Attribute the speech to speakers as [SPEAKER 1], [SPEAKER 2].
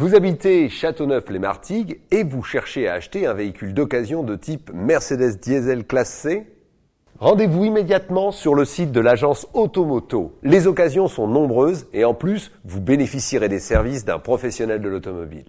[SPEAKER 1] Vous habitez Châteauneuf-les-Martigues et vous cherchez à acheter un véhicule d'occasion de type Mercedes diesel classe C Rendez-vous immédiatement sur le site de l'agence Automoto. Les occasions sont nombreuses et en plus, vous bénéficierez des services d'un professionnel de l'automobile.